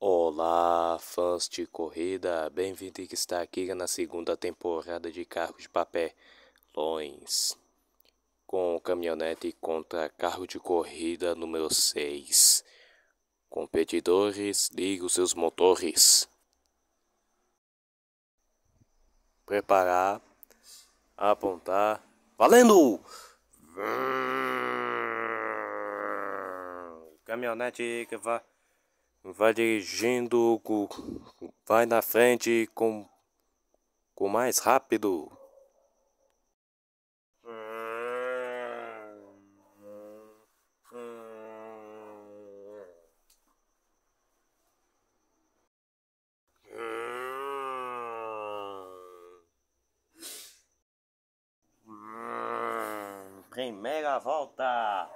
Olá, fãs de corrida, bem-vindo que está aqui na segunda temporada de Carros de Papelões, com caminhonete contra carro de corrida número 6. Competidores, ligue os seus motores. Preparar, apontar, valendo! Caminhonete que vai vai dirigindo, vai na frente com, com mais rápido. Primeira volta.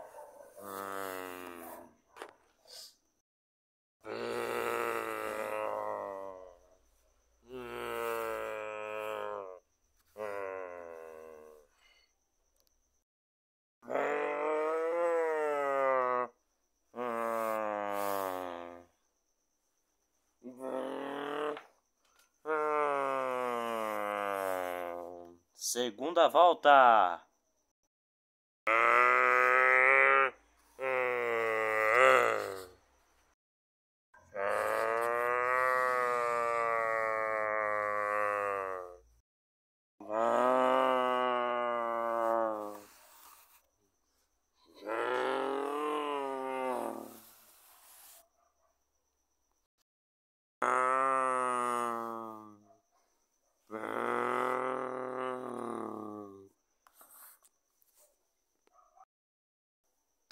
Segunda volta.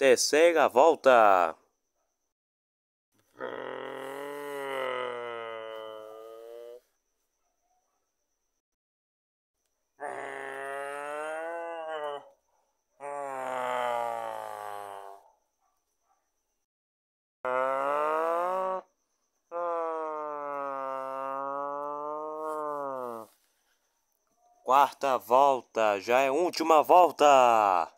Terceira volta. Quarta volta, já é última volta.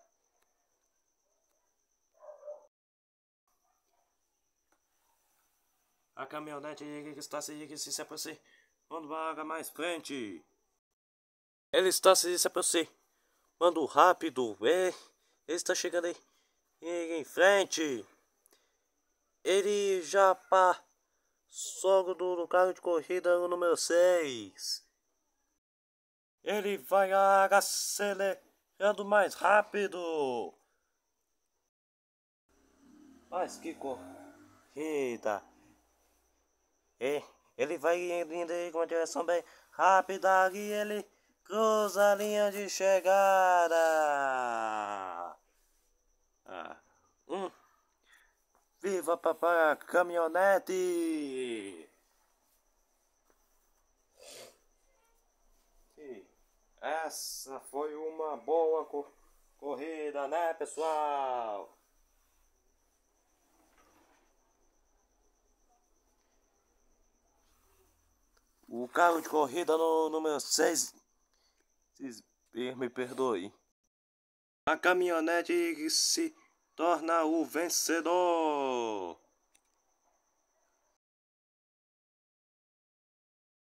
A caminhonete está se, se, se aproximando vaga mais frente. Ele está se, se aproximando rápido. É, ele está chegando aí em frente. Ele já passou do, do carro de corrida número 6. Ele vai acelerando mais rápido. Mas que corrida! E é, ele vai indo com uma direção bem rápida e ele cruza a linha de chegada. Ah. Hum. Viva papai caminhonete! essa foi uma boa corrida, né, pessoal? O carro de corrida no número 6. Me perdoe. A caminhonete se torna o vencedor.